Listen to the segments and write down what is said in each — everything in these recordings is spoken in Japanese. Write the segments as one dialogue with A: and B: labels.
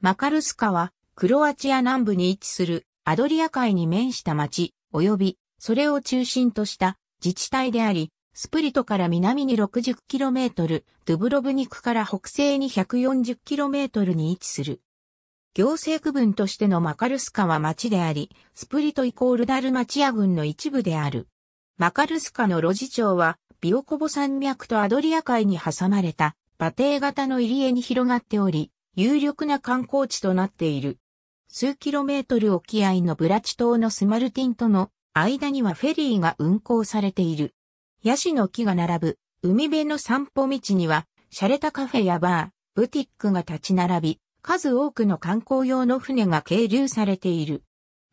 A: マカルスカは、クロアチア南部に位置するアドリア海に面した町、及び、それを中心とした自治体であり、スプリトから南に 60km、ドゥブロブニクから北西に 140km に位置する。行政区分としてのマカルスカは町であり、スプリトイコールダルマチア郡の一部である。マカルスカの路地町は、ビオコボ山脈とアドリア海に挟まれた、馬蹄型の入り江に広がっており、有力な観光地となっている。数キロメートル沖合のブラチ島のスマルティンとの間にはフェリーが運行されている。ヤシの木が並ぶ海辺の散歩道には、洒落たカフェやバー、ブティックが立ち並び、数多くの観光用の船が係留されている。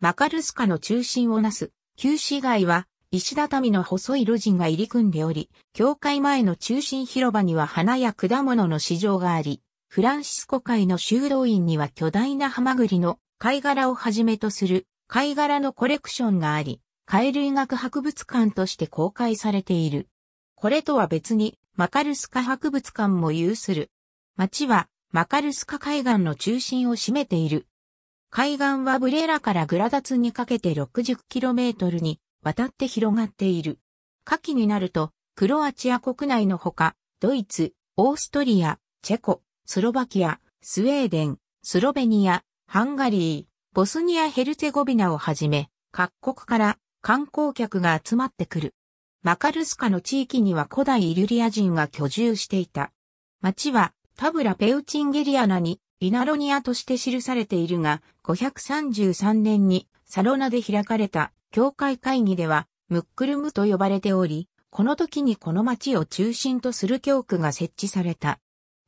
A: マカルスカの中心をなす、旧市街は、石畳の細い路地が入り組んでおり、教会前の中心広場には花や果物の市場があり、フランシスコ海の修道院には巨大なハマグリの貝殻をはじめとする貝殻のコレクションがあり、貝類学博物館として公開されている。これとは別にマカルスカ博物館も有する。町はマカルスカ海岸の中心を占めている。海岸はブレラからグラダツにかけて 60km に渡って広がっている。夏季になると、クロアチア国内のほか、ドイツ、オーストリア、チェコ、スロバキア、スウェーデン、スロベニア、ハンガリー、ボスニア・ヘルツェゴビナをはじめ、各国から観光客が集まってくる。マカルスカの地域には古代イュリア人が居住していた。町はタブラ・ペウチンゲリアナにイナロニアとして記されているが、533年にサロナで開かれた教会会議ではムックルムと呼ばれており、この時にこの町を中心とする教区が設置された。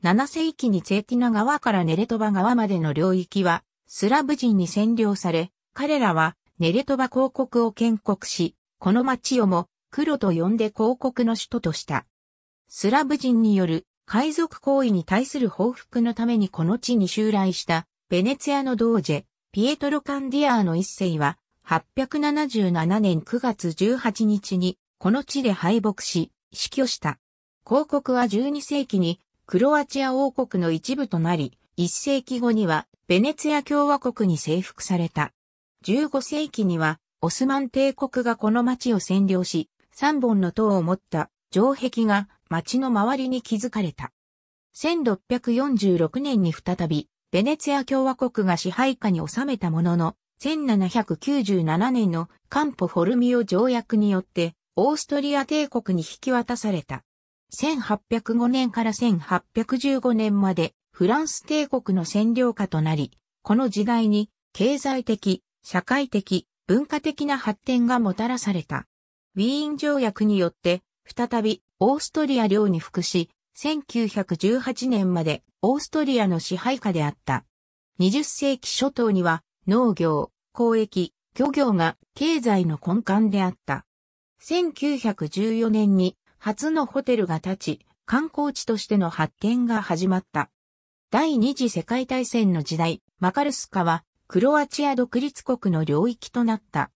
A: 7世紀にツェティナ川からネレトバ川までの領域は、スラブ人に占領され、彼らはネレトバ公国を建国し、この町をも黒と呼んで公国の首都とした。スラブ人による海賊行為に対する報復のためにこの地に襲来したベネツィアのドージェ、ピエトロ・カンディアーの一世は、877年9月18日にこの地で敗北し、死去した。広告は12世紀にクロアチア王国の一部となり、1世紀後にはベネツィア共和国に征服された。15世紀にはオスマン帝国がこの町を占領し、3本の塔を持った城壁が町の周りに築かれた。1646年に再び、ベネツィア共和国が支配下に収めたものの、1797年のカンポ・フォルミオ条約によって、オーストリア帝国に引き渡された。1805年から1815年までフランス帝国の占領下となり、この時代に経済的、社会的、文化的な発展がもたらされた。ウィーン条約によって再びオーストリア領に服し、1918年までオーストリアの支配下であった。20世紀初頭には農業、交易、漁業が経済の根幹であった。1914年に初のホテルが建ち、観光地としての発展が始まった。第二次世界大戦の時代、マカルスカはクロアチア独立国の領域となった。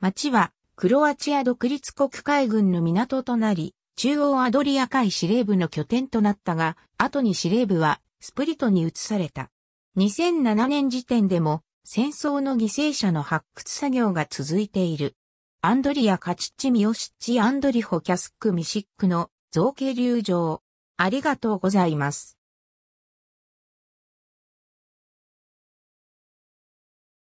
A: 町はクロアチア独立国海軍の港となり、中央アドリア海司令部の拠点となったが、後に司令部はスプリトに移された。2007年時点でも戦争の犠牲者の発掘作業が続いている。アンドリア・カチッチ・ミオシッチ・アンドリホ・キャスック・ミシックの造形流上。ありがとうございます。